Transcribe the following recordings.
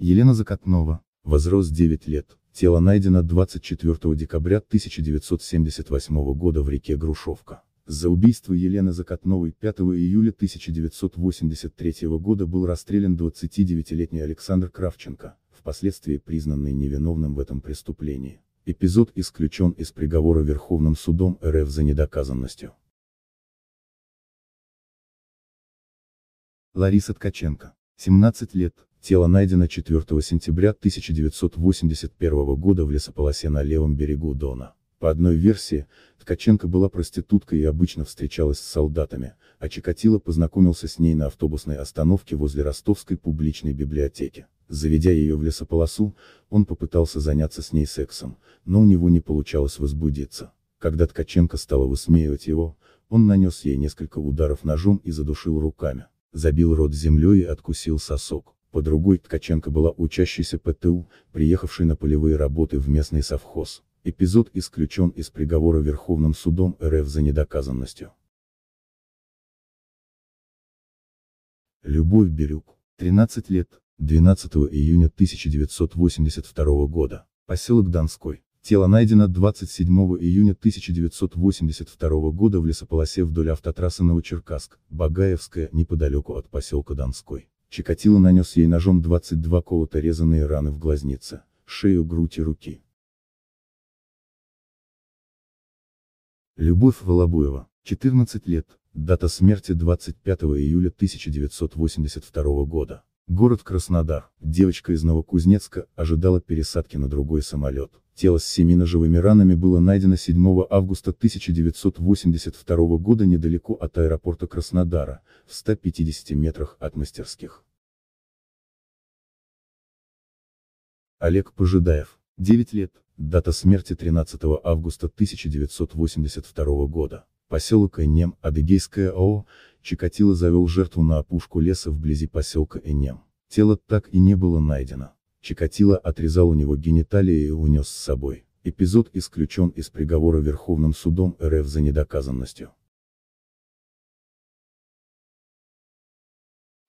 Елена Закатнова. Возраст 9 лет. Тело найдено 24 декабря 1978 года в реке Грушевка. За убийство Елены Закатновой 5 июля 1983 года был расстрелян 29-летний Александр Кравченко, впоследствии признанный невиновным в этом преступлении. Эпизод исключен из приговора Верховным судом РФ за недоказанностью. Лариса Ткаченко, 17 лет, Тело найдено 4 сентября 1981 года в лесополосе на левом берегу Дона. По одной версии, Ткаченко была проституткой и обычно встречалась с солдатами, а Чикатило познакомился с ней на автобусной остановке возле ростовской публичной библиотеки. Заведя ее в лесополосу, он попытался заняться с ней сексом, но у него не получалось возбудиться. Когда Ткаченко стала высмеивать его, он нанес ей несколько ударов ножом и задушил руками, забил рот землей и откусил сосок. По другой Ткаченко была учащейся ПТУ, приехавшей на полевые работы в местный совхоз. Эпизод исключен из приговора Верховным судом РФ за недоказанностью. Любовь Бирюк, 13 лет, 12 июня 1982 года, поселок Донской. Тело найдено 27 июня 1982 года в лесополосе вдоль автотрассы Новочеркасск, Багаевская, неподалеку от поселка Донской. Чикатило нанес ей ножом 22 колото резанные раны в глазнице, шею, грудь и руки. Любовь Волобуева, 14 лет, дата смерти 25 июля 1982 года. Город Краснодар, девочка из Новокузнецка, ожидала пересадки на другой самолет. Тело с семи ножевыми ранами было найдено 7 августа 1982 года недалеко от аэропорта Краснодара, в 150 метрах от мастерских. Олег Пожидаев, 9 лет, дата смерти 13 августа 1982 года. Поселок Энем, Адыгейское АО, Чикатило завел жертву на опушку леса вблизи поселка Энем. Тело так и не было найдено. Чикатило отрезал у него гениталии и унес с собой. Эпизод исключен из приговора Верховным судом РФ за недоказанностью.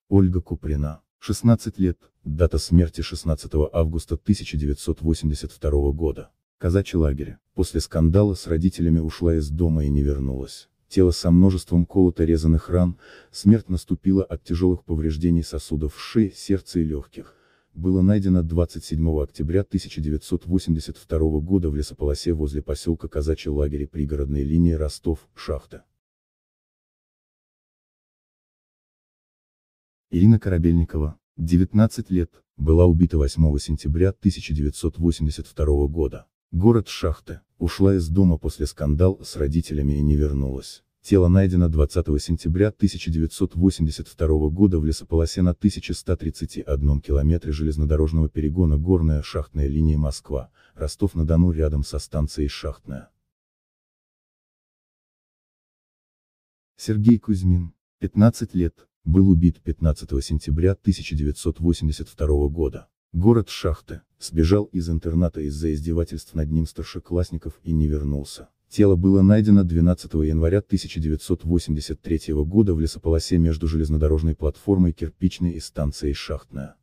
Ольга Куприна, 16 лет, дата смерти 16 августа 1982 года. Казачий лагерь, после скандала с родителями ушла из дома и не вернулась. Тело со множеством колото-резанных ран, смерть наступила от тяжелых повреждений сосудов шеи, сердца и легких было найдено 27 октября 1982 года в лесополосе возле поселка Казачий лагерь пригородной линии Ростов, шахта. Ирина Корабельникова, 19 лет, была убита 8 сентября 1982 года. Город Шахты, ушла из дома после скандала с родителями и не вернулась. Тело найдено 20 сентября 1982 года в лесополосе на 1131 километре железнодорожного перегона Горная шахтная линия Москва, Ростов-на-Дону рядом со станцией Шахтная. Сергей Кузьмин, 15 лет, был убит 15 сентября 1982 года. Город Шахты, сбежал из интерната из-за издевательств над ним старшеклассников и не вернулся. Тело было найдено 12 января 1983 года в лесополосе между железнодорожной платформой Кирпичной и станцией Шахтная.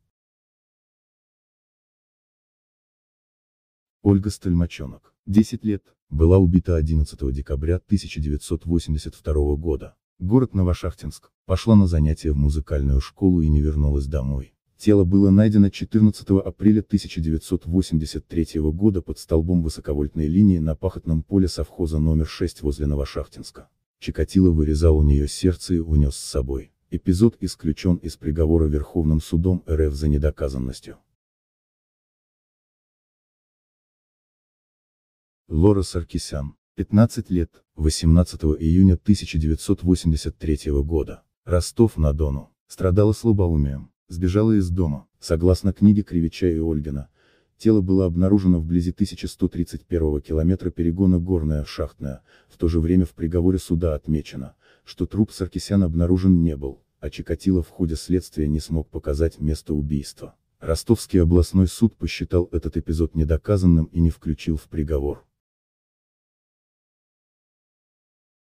Ольга Стальмачонок, 10 лет, была убита 11 декабря 1982 года. Город Новошахтинск, пошла на занятия в музыкальную школу и не вернулась домой. Тело было найдено 14 апреля 1983 года под столбом высоковольтной линии на пахотном поле совхоза номер 6 возле Новошахтинска. Чикатило вырезал у нее сердце и унес с собой. Эпизод исключен из приговора Верховным судом РФ за недоказанностью. Лора Саркисян, 15 лет, 18 июня 1983 года, Ростов-на-Дону, страдала слабоумием сбежала из дома. Согласно книге Кривича и Ольгина, тело было обнаружено вблизи 1131 километра перегона Горная Шахтная, в то же время в приговоре суда отмечено, что труп Саркисян обнаружен не был, а Чикатило в ходе следствия не смог показать место убийства. Ростовский областной суд посчитал этот эпизод недоказанным и не включил в приговор.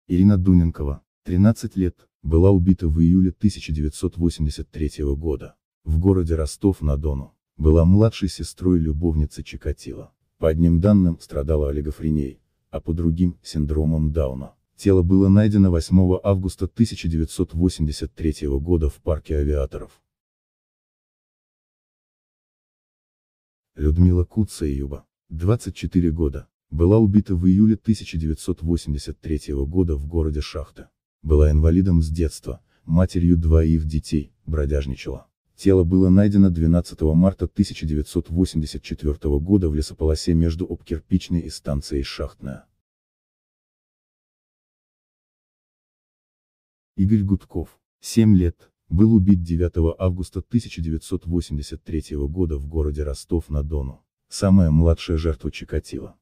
Ирина Дуненкова 13 лет, была убита в июле 1983 года. В городе Ростов-на-Дону. Была младшей сестрой любовницы Чикатила. По одним данным, страдала олигофренией, а по другим – синдромом Дауна. Тело было найдено 8 августа 1983 года в парке авиаторов. Людмила Куцаева, 24 года, была убита в июле 1983 года в городе Шахта. Была инвалидом с детства, матерью двоих детей, бродяжничала. Тело было найдено 12 марта 1984 года в лесополосе между обкирпичной и станцией Шахтная. Игорь Гудков, 7 лет, был убит 9 августа 1983 года в городе Ростов-на-Дону. Самая младшая жертва Чикатила.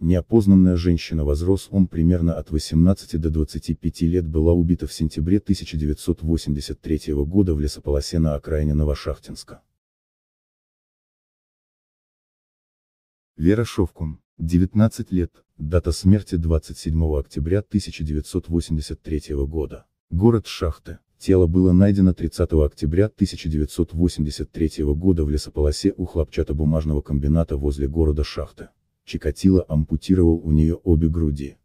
Неопознанная женщина возрос он примерно от 18 до 25 лет была убита в сентябре 1983 года в лесополосе на окраине Новошахтинска. Вера Шовкун, 19 лет, дата смерти 27 октября 1983 года. Город Шахты. Тело было найдено 30 октября 1983 года в лесополосе у хлопчатобумажного комбината возле города Шахты. Чикатило ампутировал у нее обе груди.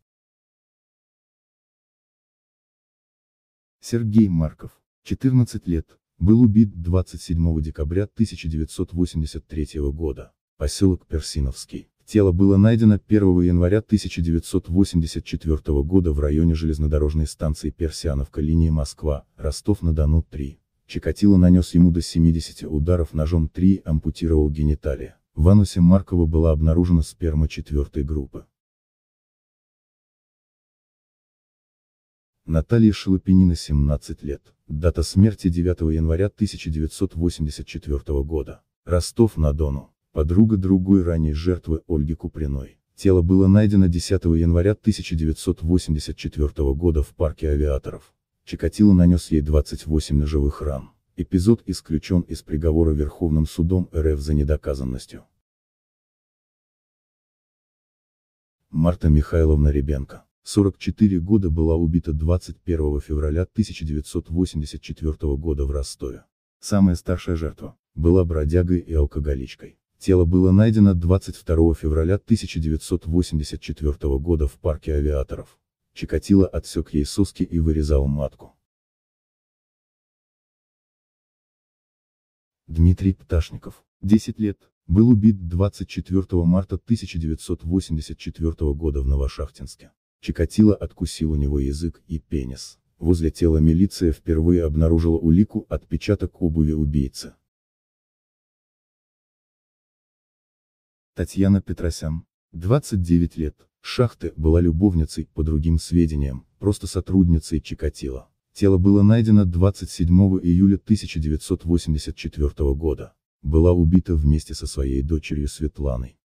Сергей Марков, 14 лет, был убит 27 декабря 1983 года, поселок Персиновский. Тело было найдено 1 января 1984 года в районе железнодорожной станции Персиановка линии Москва, Ростов-на-Дону 3. Чикатило нанес ему до 70 ударов ножом 3 ампутировал гениталии в анусе Маркова была обнаружена сперма четвертой группы. Наталья Шелупинина 17 лет. Дата смерти 9 января 1984 года. Ростов-на-Дону. Подруга другой ранней жертвы Ольги Куприной. Тело было найдено 10 января 1984 года в парке авиаторов. Чикатило нанес ей 28 ножевых ран. Эпизод исключен из приговора Верховным судом РФ за недоказанностью. Марта Михайловна Ребенко, 44 года была убита 21 февраля 1984 года в Ростове. Самая старшая жертва, была бродягой и алкоголичкой. Тело было найдено 22 февраля 1984 года в парке авиаторов. Чикатило отсек ей соски и вырезал матку. Дмитрий Пташников, 10 лет, был убит 24 марта 1984 года в Новошахтинске. Чикатило откусил у него язык и пенис. Возле тела милиция впервые обнаружила улику отпечаток обуви убийцы. Татьяна Петросян, 29 лет, шахты, была любовницей, по другим сведениям, просто сотрудницей Чикатило. Тело было найдено 27 июля 1984 года была убита вместе со своей дочерью Светланой.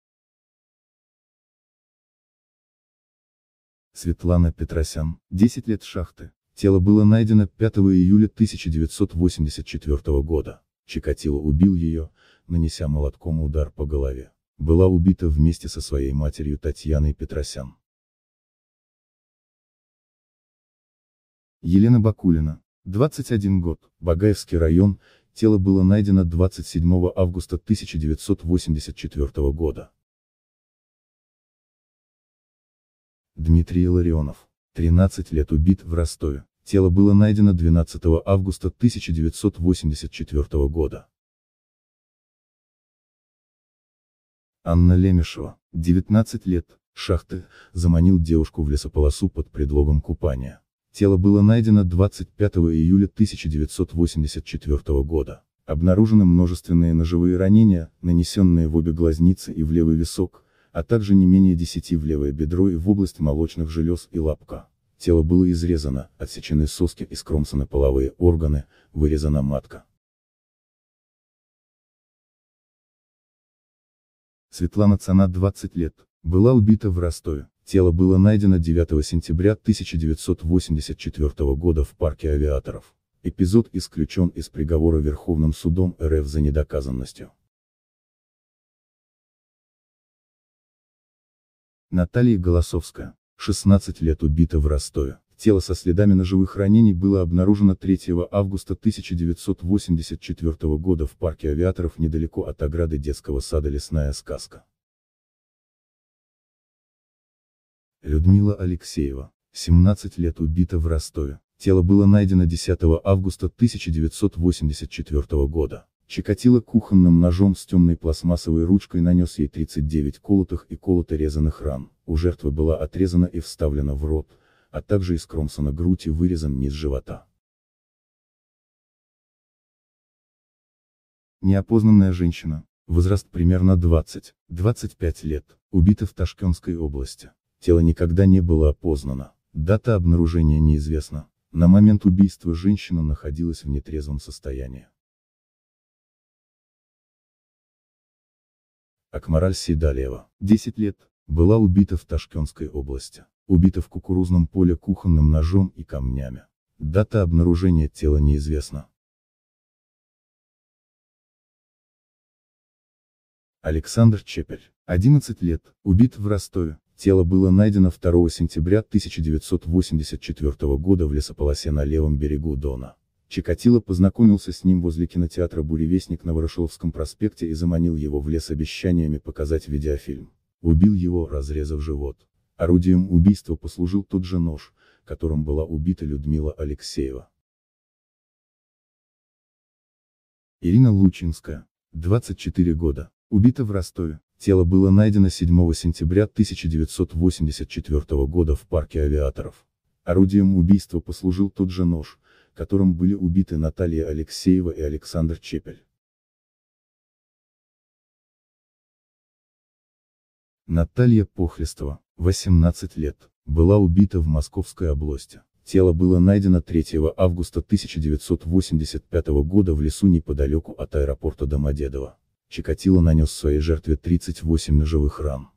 Светлана Петросян, 10 лет шахты. Тело было найдено 5 июля 1984 года. Чикатило убил ее, нанеся молотком удар по голове. Была убита вместе со своей матерью Татьяной Петросян. Елена Бакулина, 21 год, Багаевский район, Тело было найдено 27 августа 1984 года. Дмитрий Ларионов, 13 лет убит в Ростове. Тело было найдено 12 августа 1984 года. Анна Лемешева, 19 лет, шахты, заманил девушку в лесополосу под предлогом купания. Тело было найдено 25 июля 1984 года. Обнаружены множественные ножевые ранения, нанесенные в обе глазницы и в левый висок, а также не менее 10 в левое бедро и в область молочных желез и лапка. Тело было изрезано, отсечены соски и скромсаны половые органы, вырезана матка. Светлана Цана 20 лет, была убита в Ростове. Тело было найдено 9 сентября 1984 года в парке авиаторов. Эпизод исключен из приговора Верховным судом РФ за недоказанностью. Наталья Голосовская, 16 лет убита в Ростове. Тело со следами ножевых ранений было обнаружено 3 августа 1984 года в парке авиаторов недалеко от ограды детского сада «Лесная сказка». Людмила Алексеева, 17 лет убита в Ростове. Тело было найдено 10 августа 1984 года. Чикатило кухонным ножом с темной пластмассовой ручкой нанес ей 39 колотых и колото-резанных ран. У жертвы была отрезана и вставлена в рот, а также из кромсона грудь и вырезан низ живота. Неопознанная женщина, возраст примерно 20-25 лет, убита в Ташкентской области тело никогда не было опознано, дата обнаружения неизвестна, на момент убийства женщина находилась в нетрезвом состоянии. Акмараль Сейдалева, 10 лет, была убита в Ташкентской области, убита в кукурузном поле кухонным ножом и камнями. Дата обнаружения тела неизвестна. Александр Чепель, 11 лет, убит в Ростове, Тело было найдено 2 сентября 1984 года в лесополосе на левом берегу Дона. Чикатило познакомился с ним возле кинотеатра «Буревестник» на Ворошиловском проспекте и заманил его в лес обещаниями показать видеофильм. Убил его, разрезав живот. Орудием убийства послужил тот же нож, которым была убита Людмила Алексеева. Ирина Лучинская, 24 года, убита в Ростове, Тело было найдено 7 сентября 1984 года в парке авиаторов. Орудием убийства послужил тот же нож, которым были убиты Наталья Алексеева и Александр Чепель. Наталья Похлестова, 18 лет, была убита в Московской области. Тело было найдено 3 августа 1985 года в лесу неподалеку от аэропорта Домодедово. Чикатило нанес своей жертве 38 ножевых ран.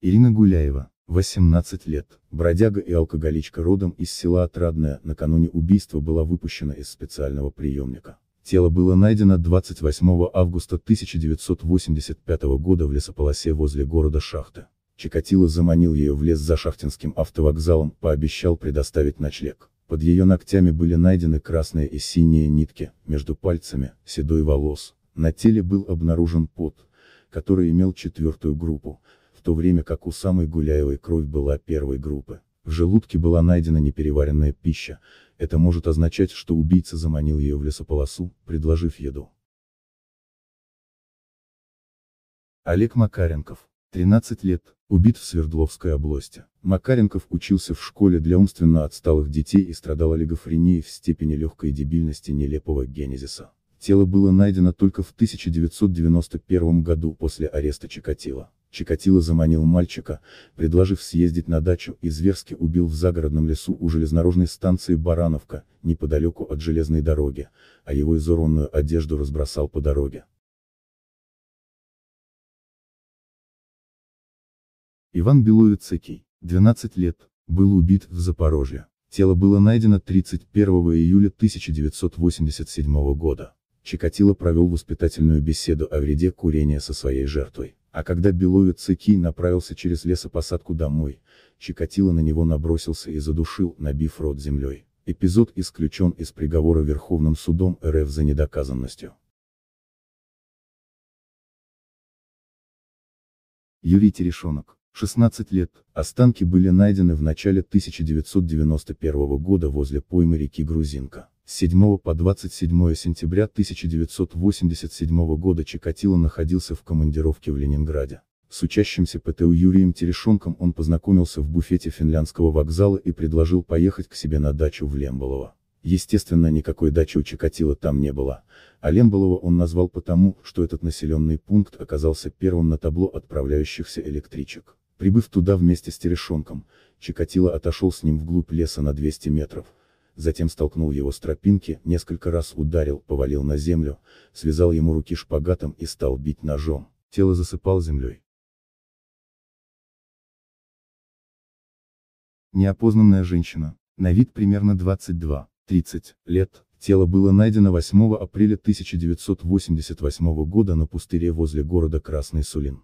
Ирина Гуляева, 18 лет, бродяга и алкоголичка родом из села Отрадное, накануне убийства была выпущена из специального приемника. Тело было найдено 28 августа 1985 года в лесополосе возле города Шахты. Чикатило заманил ее в лес за шахтинским автовокзалом, пообещал предоставить ночлег. Под ее ногтями были найдены красные и синие нитки, между пальцами, седой волос. На теле был обнаружен пот, который имел четвертую группу, в то время как у самой Гуляевой кровь была первой группы. В желудке была найдена непереваренная пища, это может означать, что убийца заманил ее в лесополосу, предложив еду. Олег Макаренков 13 лет, убит в Свердловской области. Макаренков учился в школе для умственно отсталых детей и страдал олигофренией в степени легкой дебильности нелепого генезиса. Тело было найдено только в 1991 году после ареста Чикатила. Чикатило заманил мальчика, предложив съездить на дачу и зверски убил в загородном лесу у железнодорожной станции Барановка, неподалеку от железной дороги, а его изорванную одежду разбросал по дороге. Иван Беловицекий, 12 лет, был убит в Запорожье. Тело было найдено 31 июля 1987 года. Чикатило провел воспитательную беседу о вреде курения со своей жертвой. А когда Беловицекий направился через лесопосадку домой, Чикатило на него набросился и задушил, набив рот землей. Эпизод исключен из приговора Верховным судом РФ за недоказанностью. Юрий Терешонок 16 лет. Останки были найдены в начале 1991 года возле поймы реки Грузинка. С 7 по 27 сентября 1987 года Чикатило находился в командировке в Ленинграде. С учащимся ПТУ Юрием Терешонком он познакомился в буфете финляндского вокзала и предложил поехать к себе на дачу в Лемболово. Естественно, никакой дачи у Чикатило там не было, а Лемболово он назвал потому, что этот населенный пункт оказался первым на табло отправляющихся электричек. Прибыв туда вместе с Терешонком, Чикатило отошел с ним вглубь леса на 200 метров, затем столкнул его с тропинки, несколько раз ударил, повалил на землю, связал ему руки шпагатом и стал бить ножом. Тело засыпал землей. Неопознанная женщина, на вид примерно 22-30 лет, тело было найдено 8 апреля 1988 года на пустыре возле города Красный Сулин.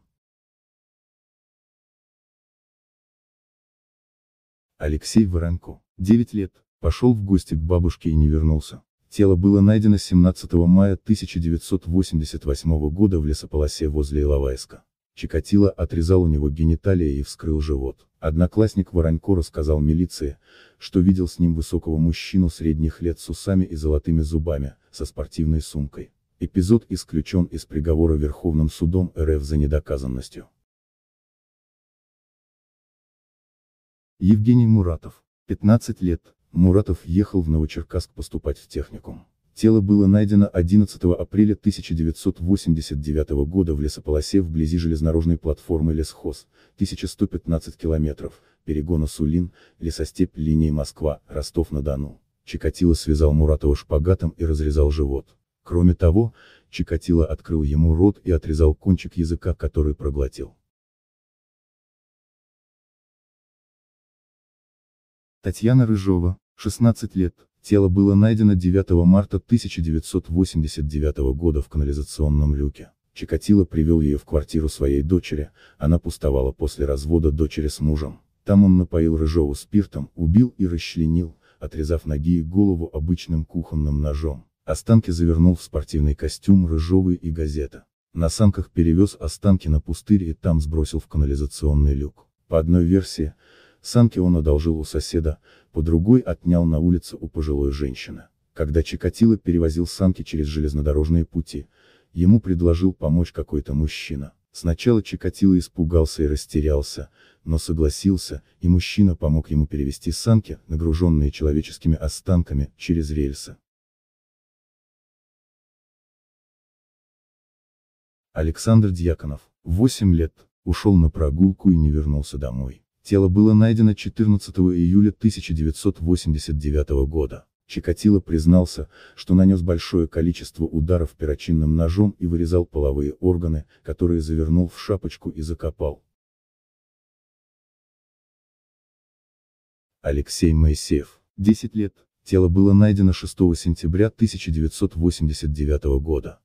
Алексей Воронко, 9 лет, пошел в гости к бабушке и не вернулся. Тело было найдено 17 мая 1988 года в лесополосе возле Иловайска. Чикатило отрезал у него гениталии и вскрыл живот. Одноклассник Воронько рассказал милиции, что видел с ним высокого мужчину средних лет с усами и золотыми зубами, со спортивной сумкой. Эпизод исключен из приговора Верховным судом РФ за недоказанностью. Евгений Муратов, 15 лет, Муратов ехал в Новочеркасск поступать в техникум. Тело было найдено 11 апреля 1989 года в лесополосе вблизи железнодорожной платформы Лесхоз, 1115 километров, перегона Сулин, лесостепь линии Москва, Ростов-на-Дону. Чикатило связал Муратова шпагатом и разрезал живот. Кроме того, Чикатило открыл ему рот и отрезал кончик языка, который проглотил. Татьяна Рыжова, 16 лет, тело было найдено 9 марта 1989 года в канализационном люке. Чикатило привел ее в квартиру своей дочери, она пустовала после развода дочери с мужем. Там он напоил Рыжову спиртом, убил и расчленил, отрезав ноги и голову обычным кухонным ножом. Останки завернул в спортивный костюм Рыжовый и газета. На санках перевез останки на пустырь и там сбросил в канализационный люк. По одной версии, Санки он одолжил у соседа, по другой отнял на улице у пожилой женщины. Когда Чикатило перевозил санки через железнодорожные пути, ему предложил помочь какой-то мужчина. Сначала Чикатило испугался и растерялся, но согласился, и мужчина помог ему перевести санки, нагруженные человеческими останками, через рельсы. Александр Дьяконов, 8 лет, ушел на прогулку и не вернулся домой. Тело было найдено 14 июля 1989 года. Чикатило признался, что нанес большое количество ударов перочинным ножом и вырезал половые органы, которые завернул в шапочку и закопал. Алексей Моисеев, 10 лет, тело было найдено 6 сентября 1989 года.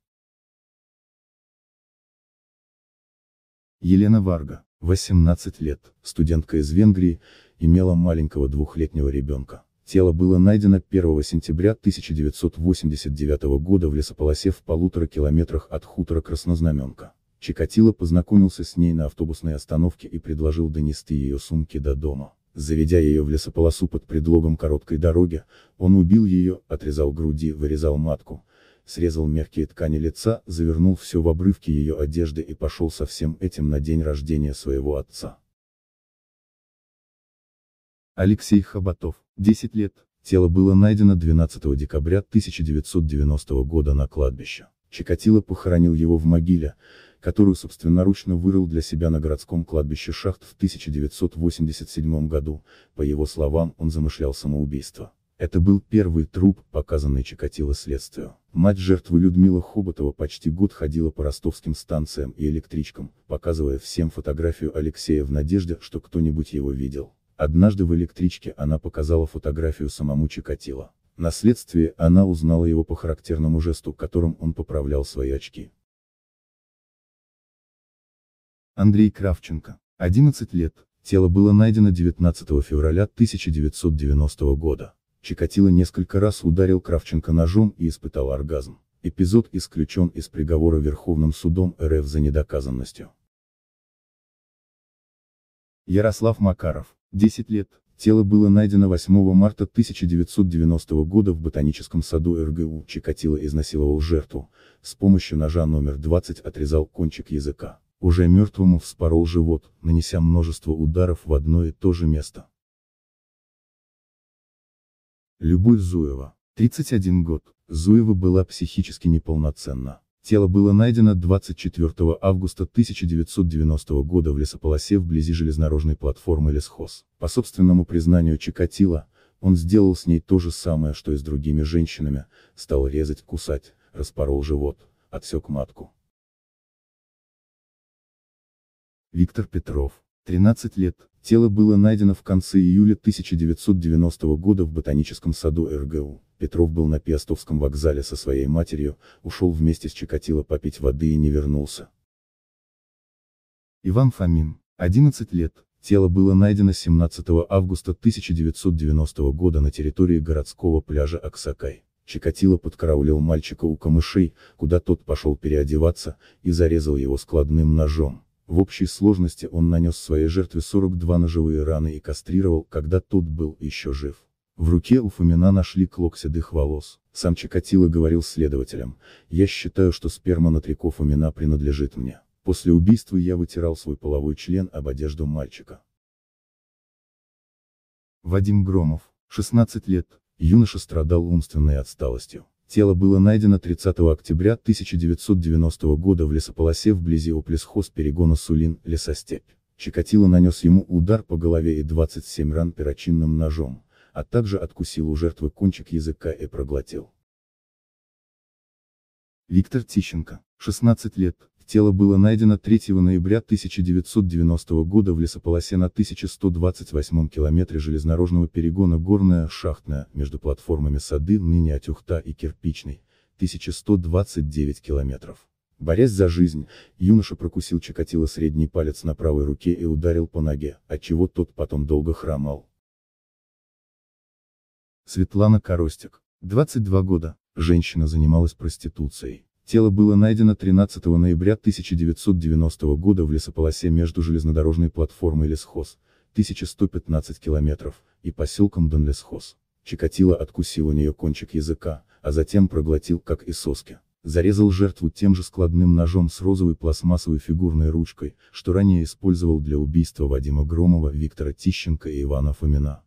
Елена Варга, 18 лет, студентка из Венгрии, имела маленького двухлетнего ребенка. Тело было найдено 1 сентября 1989 года в лесополосе в полутора километрах от хутора Краснознаменка. Чикатило познакомился с ней на автобусной остановке и предложил донести ее сумки до дома. Заведя ее в лесополосу под предлогом короткой дороги, он убил ее, отрезал груди, вырезал матку, срезал мягкие ткани лица, завернул все в обрывки ее одежды и пошел со всем этим на день рождения своего отца. Алексей Хоботов, 10 лет, тело было найдено 12 декабря 1990 года на кладбище. Чикатило похоронил его в могиле, которую собственноручно вырыл для себя на городском кладбище шахт в 1987 году, по его словам, он замышлял самоубийство. Это был первый труп, показанный Чикатило следствию. Мать жертвы Людмила Хоботова почти год ходила по ростовским станциям и электричкам, показывая всем фотографию Алексея в надежде, что кто-нибудь его видел. Однажды в электричке она показала фотографию самому Чикатило. На следствии она узнала его по характерному жесту, которым он поправлял свои очки. Андрей Кравченко. 11 лет. Тело было найдено 19 февраля 1990 года. Чикатило несколько раз ударил Кравченко ножом и испытал оргазм. Эпизод исключен из приговора Верховным судом РФ за недоказанностью. Ярослав Макаров, 10 лет, тело было найдено 8 марта 1990 года в ботаническом саду РГУ, Чикатило изнасиловал жертву, с помощью ножа номер 20 отрезал кончик языка, уже мертвому вспорол живот, нанеся множество ударов в одно и то же место. Любовь Зуева. 31 год. Зуева была психически неполноценна. Тело было найдено 24 августа 1990 года в лесополосе вблизи железнодорожной платформы лесхоз. По собственному признанию Чикатила, он сделал с ней то же самое, что и с другими женщинами, стал резать, кусать, распорол живот, отсек матку. Виктор Петров, 13 лет, Тело было найдено в конце июля 1990 года в ботаническом саду РГУ. Петров был на Пестовском вокзале со своей матерью, ушел вместе с Чикатило попить воды и не вернулся. Иван Фомин, 11 лет, тело было найдено 17 августа 1990 года на территории городского пляжа Аксакай. Чикатило подкараулил мальчика у камышей, куда тот пошел переодеваться, и зарезал его складным ножом. В общей сложности он нанес своей жертве 42 ножевые раны и кастрировал, когда тот был еще жив. В руке у Фомина нашли клок седых волос. Сам Чикатило говорил следователям, «Я считаю, что сперма на трико Фомина принадлежит мне. После убийства я вытирал свой половой член об одежду мальчика». Вадим Громов, 16 лет, юноша страдал умственной отсталостью. Тело было найдено 30 октября 1990 года в лесополосе вблизи оплесхоз перегона Сулин, лесостепь. Чикатило нанес ему удар по голове и 27 ран перочинным ножом, а также откусил у жертвы кончик языка и проглотил. Виктор Тищенко, 16 лет, Тело было найдено 3 ноября 1990 года в лесополосе на 1128 километре железнодорожного перегона Горная, Шахтная, между платформами Сады, ныне Атюхта и Кирпичной, 1129 километров. Борясь за жизнь, юноша прокусил Чикатило средний палец на правой руке и ударил по ноге, отчего тот потом долго хромал. Светлана Коростик, 22 года, женщина занималась проституцией. Тело было найдено 13 ноября 1990 года в лесополосе между железнодорожной платформой Лесхоз, 1115 километров, и поселком Донлесхоз. Чикатило откусил у нее кончик языка, а затем проглотил, как и соски. Зарезал жертву тем же складным ножом с розовой пластмассовой фигурной ручкой, что ранее использовал для убийства Вадима Громова, Виктора Тищенко и Ивана Фомина.